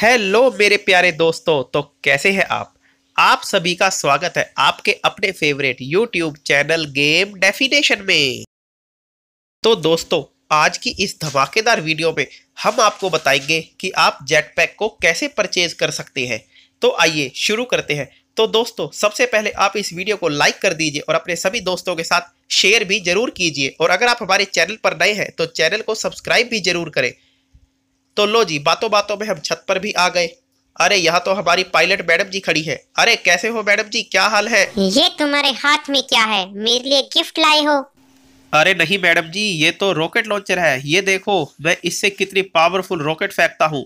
hello मेरे प्यारे दोस्तों तो कैसे हैं आप आप सभी का स्वागत है आपके अपने favourite YouTube channel game definition में तो दोस्तों आज की इस धमाकेदार वीडियो में हम आपको बताएंगे कि आप जेट पैक को कैसे परचेज कर सकते हैं तो आइए शुरू करते हैं तो दोस्तों सबसे पहले आप इस वीडियो को लाइक कर दीजिए और अपने सभी दोस्तों के साथ शेयर भी जरूर कीजिए और अगर आप हमारे चैनल पर नए हैं तो चैनल को सब्सक्राइब भी जरूर करें तो लो जी बातों बातों में हम छत पर भी आ गए अरे यहाँ तो हमारी पायलट मैडम जी खड़ी है अरे कैसे हो मैडम जी क्या हाल है ये तुम्हारे हाथ में क्या है मेरे लिए गिफ्ट लाए हो अरे नहीं मैडम जी ये तो रॉकेट लॉन्चर है ये देखो मैं इससे कितनी पावरफुल रॉकेट फेंकता हूँ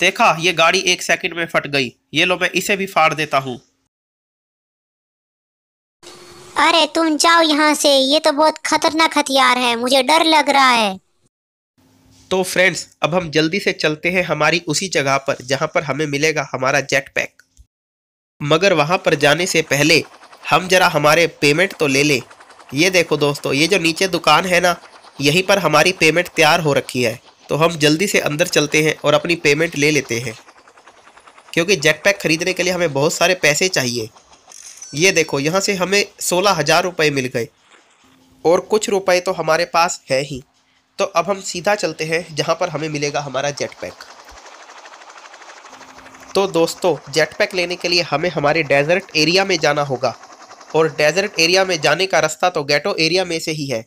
देखा ये गाड़ी एक सेकंड में फट गई ये लो मैं इसे भी फाड़ देता हूँ अरे तुम जाओ यहाँ से ये तो बहुत खतरनाक हथियार है मुझे डर लग रहा है तो फ्रेंड्स अब हम जल्दी से चलते हैं हमारी उसी जगह पर जहाँ पर हमें मिलेगा हमारा जेट पैक मगर वहाँ पर जाने से पहले हम जरा हमारे पेमेंट तो ले लें ये देखो दोस्तों ये जो नीचे दुकान है ना यहीं पर हमारी पेमेंट तैयार हो रखी है तो हम जल्दी से अंदर चलते हैं और अपनी पेमेंट ले लेते हैं क्योंकि जेट पैक ख़रीदने के लिए हमें बहुत सारे पैसे चाहिए ये देखो यहाँ से हमें सोलह हज़ार रुपये मिल गए और कुछ रुपए तो हमारे पास है ही तो अब हम सीधा चलते हैं जहाँ पर हमें मिलेगा हमारा जेट पैक तो दोस्तों जेट पैक लेने के लिए हमें हमारे डेजर्ट एरिया में जाना होगा और डेजर्ट एरिया में जाने का रास्ता तो गेटो एरिया में से ही है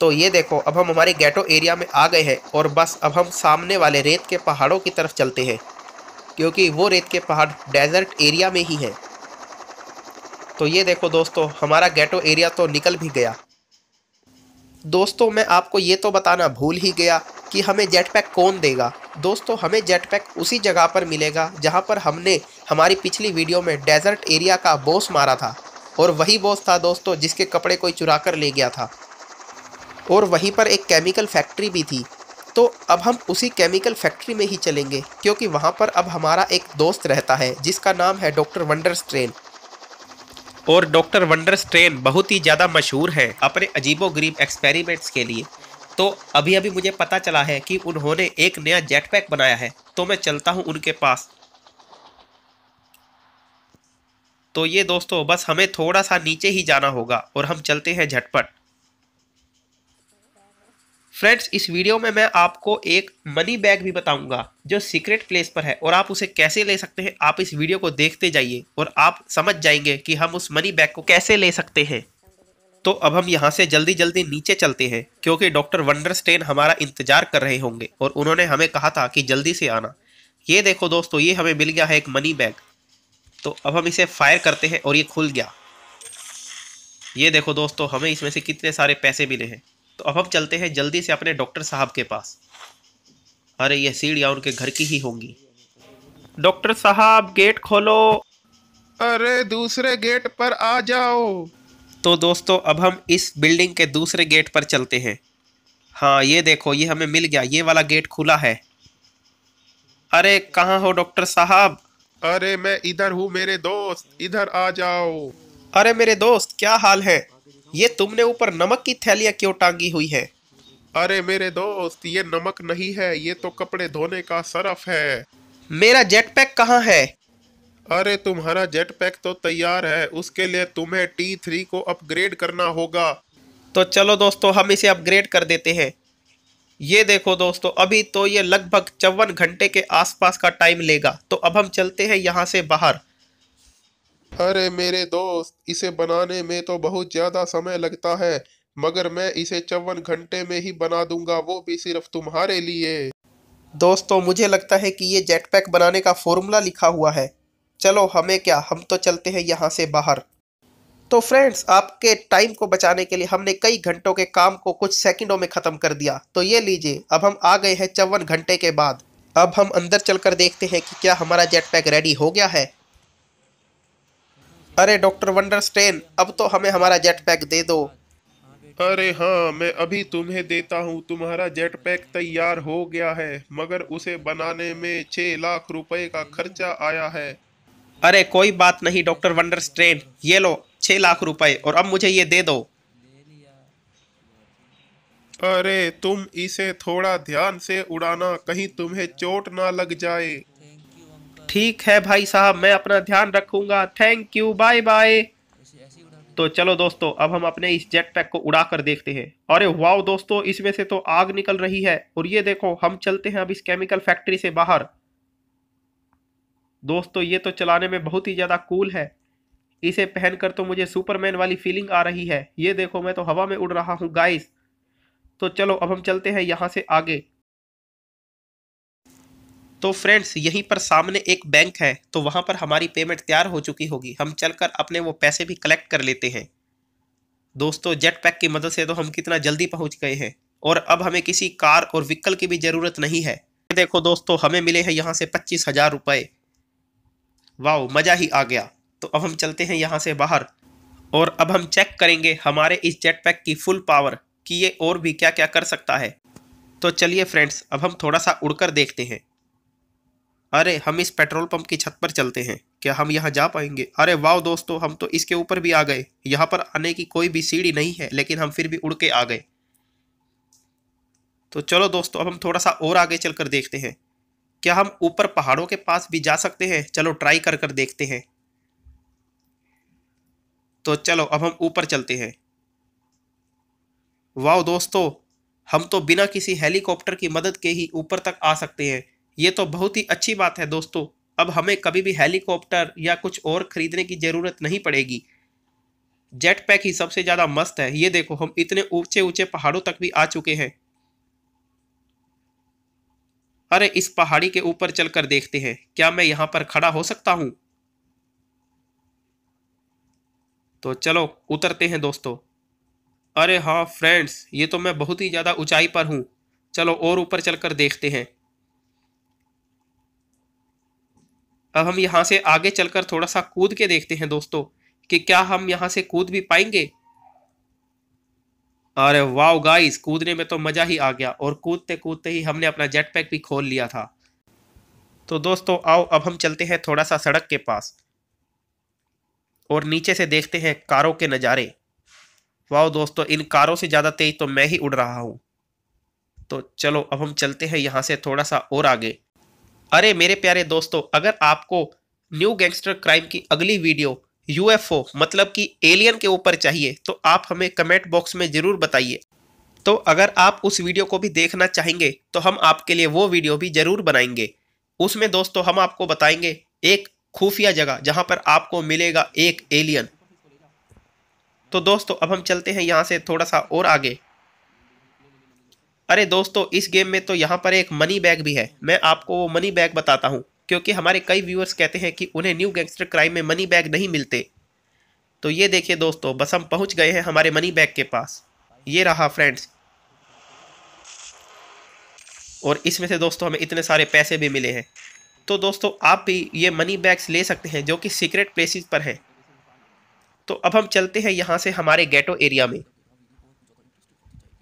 तो ये देखो अब हम हमारे गेटो एरिया में आ गए हैं और बस अब हम सामने वाले रेत के पहाड़ों की तरफ चलते हैं क्योंकि वो रेत के पहाड़ डेजर्ट एरिया में ही हैं तो ये देखो दोस्तों हमारा गेटो एरिया तो निकल भी गया दोस्तों मैं आपको ये तो बताना भूल ही गया कि हमें जेट पैक कौन देगा दोस्तों हमें जेट पैक उसी जगह पर मिलेगा जहाँ पर हमने हमारी पिछली वीडियो में डेजर्ट एरिया का बॉस मारा था और वही बॉस था दोस्तों जिसके कपड़े कोई चुरा कर ले गया था और वहीं पर एक केमिकल फैक्ट्री भी थी तो अब हम उसी केमिकल फैक्ट्री में ही चलेंगे क्योंकि वहाँ पर अब हमारा एक दोस्त रहता है जिसका नाम है डॉक्टर वंडर स्ट्रेन और डॉक्टर वंडर स्ट्रेन बहुत ही ज़्यादा मशहूर हैं अपने अजीबो गरीब एक्सपेरिमेंट्स के लिए तो अभी अभी मुझे पता चला है कि उन्होंने एक नया जेट पैक बनाया है तो मैं चलता हूँ उनके पास तो ये दोस्तों बस हमें थोड़ा सा नीचे ही जाना होगा और हम चलते हैं झटपट फ्रेंड्स इस वीडियो में मैं आपको एक मनी बैग भी बताऊंगा जो सीक्रेट प्लेस पर है और आप उसे कैसे ले सकते हैं आप इस वीडियो को देखते जाइए और आप समझ जाएंगे कि हम उस मनी बैग को कैसे ले सकते हैं तो अब हम यहाँ से जल्दी जल्दी नीचे चलते हैं क्योंकि डॉक्टर वंडरस्टेन हमारा इंतजार कर रहे होंगे और उन्होंने हमें कहा था कि जल्दी से आना ये देखो दोस्तों ये हमें मिल गया है एक मनी बैग तो अब हम इसे फायर करते हैं और ये खुल गया ये देखो दोस्तों हमें इसमें से कितने सारे पैसे मिले हैं तो अब हम चलते हैं जल्दी से अपने डॉक्टर साहब के पास अरे ये सीढ़ियाँ उनके घर की ही होंगी डॉक्टर साहब गेट खोलो अरे दूसरे गेट पर आ जाओ तो दोस्तों अब हम इस बिल्डिंग के दूसरे गेट पर चलते हैं हाँ ये देखो ये हमें मिल गया ये वाला गेट खुला है अरे कहाँ हो डॉक्टर साहब अरे मैं इधर हूँ मेरे दोस्त इधर आ जाओ अरे मेरे दोस्त क्या हाल है ये तुमने ऊपर नमक की थैलियाँ क्यों टांगी हुई है अरे मेरे दोस्त ये नमक नहीं है ये तो कपड़े धोने का सरफ है मेरा जेट पैक कहाँ है अरे तुम्हारा जेट पैक तो तैयार है उसके लिए तुम्हें टी थ्री को अपग्रेड करना होगा तो चलो दोस्तों हम इसे अपग्रेड कर देते हैं ये देखो दोस्तों अभी तो ये लगभग चौवन घंटे के आसपास का टाइम लेगा तो अब हम चलते हैं यहाँ से बाहर अरे मेरे दोस्त इसे बनाने में तो बहुत ज्यादा समय लगता है मगर मैं इसे चौवन घंटे में ही बना दूंगा वो भी सिर्फ तुम्हारे लिए दोस्तों मुझे लगता है कि ये जेट पैक बनाने का फॉर्मूला लिखा हुआ है चलो हमें क्या हम तो चलते हैं यहाँ से बाहर तो फ्रेंड्स आपके टाइम को बचाने के लिए हमने कई घंटों के काम को कुछ सेकंडों में ख़त्म कर दिया तो ये लीजिए अब हम आ गए हैं चौवन घंटे के बाद अब हम अंदर चलकर देखते हैं कि क्या हमारा जेट पैक रेडी हो गया है अरे डॉक्टर वंडरस्टेन अब तो हमें हमारा जेट पैक दे दो अरे हाँ मैं अभी तुम्हें देता हूँ तुम्हारा जेट पैक तैयार हो गया है मगर उसे बनाने में छः लाख रुपए का खर्चा आया है अरे कोई बात नहीं डॉक्टर वंडरस्टेन ये लो छः लाख रुपए और अब मुझे ये दे दो अरे तुम इसे थोड़ा ध्यान से उड़ाना कहीं तुम्हें चोट ना लग जाए ठीक है भाई साहब मैं अपना ध्यान रखूंगा थैंक यू बाय बाय तो चलो दोस्तों अब हम अपने इस जेट पैक को उड़ा कर देखते हैं अरे वाओ दोस्तों इसमें से तो आग निकल रही है और ये देखो हम चलते हैं अब इस केमिकल फैक्ट्री से बाहर दोस्तों ये तो चलाने में बहुत ही ज़्यादा कूल है इसे पहनकर तो मुझे सुपरमैन वाली फीलिंग आ रही है ये देखो मैं तो हवा में उड़ रहा हूँ गाइस तो चलो अब हम चलते हैं यहाँ से आगे तो फ्रेंड्स यहीं पर सामने एक बैंक है तो वहाँ पर हमारी पेमेंट तैयार हो चुकी होगी हम चलकर अपने वो पैसे भी कलेक्ट कर लेते हैं दोस्तों जेट पैक की मदद से तो हम कितना जल्दी पहुँच गए हैं और अब हमें किसी कार और व्हीकल की भी ज़रूरत नहीं है देखो दोस्तों हमें मिले हैं यहाँ से पच्चीस हज़ार रुपये वाह मज़ा ही आ गया तो अब हम चलते हैं यहाँ से बाहर और अब हम चेक करेंगे हमारे इस जेट पैक की फुल पावर कि ये और भी क्या क्या कर सकता है तो चलिए फ्रेंड्स अब हम थोड़ा सा उड़कर देखते हैं अरे हम इस पेट्रोल पंप की छत पर चलते हैं क्या हम यहाँ जा पाएंगे अरे वाह दोस्तों हम तो इसके ऊपर भी आ गए यहाँ पर आने की कोई भी सीढ़ी नहीं है लेकिन हम फिर भी उड़ के आ गए तो चलो दोस्तों अब हम थोड़ा सा और आगे चल कर देखते हैं क्या हम ऊपर पहाड़ों के पास भी जा सकते हैं चलो ट्राई कर कर देखते हैं तो चलो अब हम ऊपर चलते हैं वाह दोस्तों हम तो बिना किसी हेलीकॉप्टर की मदद के ही ऊपर तक आ सकते हैं ये तो बहुत ही अच्छी बात है दोस्तों अब हमें कभी भी हेलीकॉप्टर या कुछ और ख़रीदने की ज़रूरत नहीं पड़ेगी जेट पैक ही सबसे ज़्यादा मस्त है ये देखो हम इतने ऊंचे ऊंचे पहाड़ों तक भी आ चुके हैं अरे इस पहाड़ी के ऊपर चलकर देखते हैं क्या मैं यहाँ पर खड़ा हो सकता हूँ तो चलो उतरते हैं दोस्तों अरे हाँ फ्रेंड्स ये तो मैं बहुत ही ज़्यादा ऊंचाई पर हूँ चलो और ऊपर चलकर देखते हैं अब हम यहाँ से आगे चलकर थोड़ा सा कूद के देखते हैं दोस्तों कि क्या हम यहाँ से कूद भी पाएंगे अरे वाह गाइस कूदने में तो मज़ा ही आ गया और कूदते कूदते ही हमने अपना जेट पैक भी खोल लिया था तो दोस्तों आओ अब हम चलते हैं थोड़ा सा सड़क के पास और नीचे से देखते हैं कारों के नज़ारे वाह दोस्तों इन कारों से ज़्यादा तेज़ तो मैं ही उड़ रहा हूँ तो चलो अब हम चलते हैं यहाँ से थोड़ा सा और आगे अरे मेरे प्यारे दोस्तों अगर आपको न्यू गैंगस्टर क्राइम की अगली वीडियो यूएफओ मतलब कि एलियन के ऊपर चाहिए तो आप हमें कमेंट बॉक्स में ज़रूर बताइए तो अगर आप उस वीडियो को भी देखना चाहेंगे तो हम आपके लिए वो वीडियो भी ज़रूर बनाएंगे उसमें दोस्तों हम आपको बताएंगे एक खुफिया जगह जहाँ पर आपको मिलेगा एक एलियन तो दोस्तों अब हम चलते हैं यहाँ से थोड़ा सा और आगे अरे दोस्तों इस गेम में तो यहाँ पर एक मनी बैग भी है मैं आपको वो मनी बैग बताता हूँ क्योंकि हमारे कई व्यूअर्स कहते हैं कि उन्हें न्यू गैंगस्टर क्राइम में मनी बैग नहीं मिलते तो ये देखिए दोस्तों बस हम पहुँच गए हैं हमारे मनी बैग के पास ये रहा फ्रेंड्स और इसमें से दोस्तों हमें इतने सारे पैसे भी मिले हैं तो दोस्तों आप भी ये मनी बैग्स ले सकते हैं जो कि सीक्रेट प्लेसेस पर हैं तो अब हम चलते हैं यहाँ से हमारे गेटो एरिया में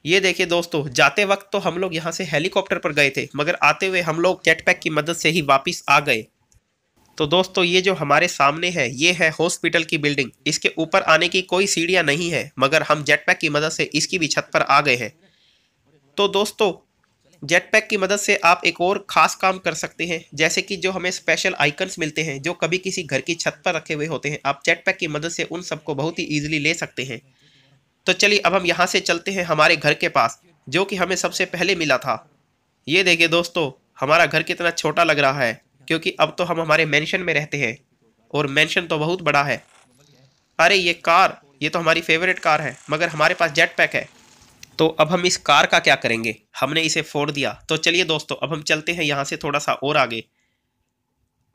ये देखिए दोस्तों जाते वक्त तो हम लोग यहाँ से हेलीकॉप्टर पर गए थे मगर आते हुए हम लोग पैक की मदद से ही वापस आ गए तो दोस्तों ये जो हमारे सामने है ये है हॉस्पिटल की बिल्डिंग इसके ऊपर आने की कोई सीढ़ियाँ नहीं है मगर हम जेटपैक की मदद से इसकी भी छत पर आ गए हैं तो दोस्तों जेटपैक की मदद से आप एक और ख़ास काम कर सकते हैं जैसे कि जो हमें स्पेशल आइकन्स मिलते हैं जो कभी किसी घर की छत पर रखे हुए होते हैं आप पैक की मदद से उन सबको बहुत ही ईजिली ले सकते हैं तो चलिए अब हम यहाँ से चलते हैं हमारे घर के पास जो कि हमें सबसे पहले मिला था ये देखिए दोस्तों हमारा घर कितना छोटा लग रहा है क्योंकि अब तो हम हमारे मेंशन में रहते हैं और मेंशन तो बहुत बड़ा है अरे ये कार ये तो हमारी फेवरेट कार है मगर हमारे पास जेट पैक है तो अब हम इस कार का क्या करेंगे हमने इसे फोड़ दिया तो चलिए दोस्तों अब हम चलते हैं यहाँ से थोड़ा सा और आगे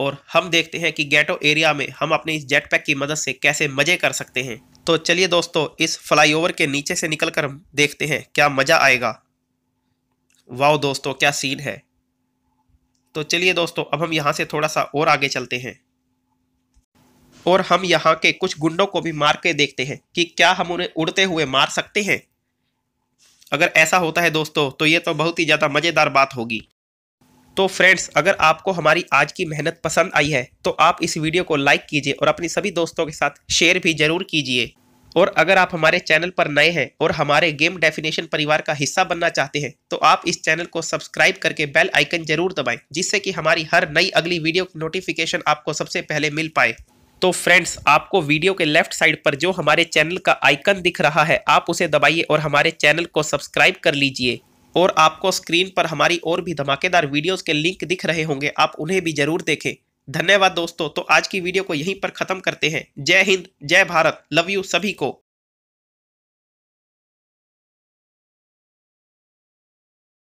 और हम देखते हैं कि गेटो एरिया में हम अपने इस जेट पैक की मदद से कैसे मज़े कर सकते हैं तो चलिए दोस्तों इस फ्लाईओवर के नीचे से निकलकर देखते हैं क्या मज़ा आएगा वाह दोस्तों क्या सीन है तो चलिए दोस्तों अब हम यहाँ से थोड़ा सा और आगे चलते हैं और हम यहाँ के कुछ गुंडों को भी मार के देखते हैं कि क्या हम उन्हें उड़ते हुए मार सकते हैं अगर ऐसा होता है दोस्तों तो ये तो बहुत ही ज़्यादा मज़ेदार बात होगी तो फ्रेंड्स अगर आपको हमारी आज की मेहनत पसंद आई है तो आप इस वीडियो को लाइक कीजिए और अपने सभी दोस्तों के साथ शेयर भी जरूर कीजिए और अगर आप हमारे चैनल पर नए हैं और हमारे गेम डेफिनेशन परिवार का हिस्सा बनना चाहते हैं तो आप इस चैनल को सब्सक्राइब करके बेल आइकन जरूर दबाएं जिससे कि हमारी हर नई अगली वीडियो की नोटिफिकेशन आपको सबसे पहले मिल पाए तो फ्रेंड्स आपको वीडियो के लेफ्ट साइड पर जो हमारे चैनल का आइकन दिख रहा है आप उसे दबाइए और हमारे चैनल को सब्सक्राइब कर लीजिए और आपको स्क्रीन पर हमारी और भी धमाकेदार वीडियोस के लिंक दिख रहे होंगे आप उन्हें भी जरूर देखें धन्यवाद दोस्तों तो आज की वीडियो को यहीं पर ख़त्म करते हैं जय हिंद जय भारत लव यू सभी को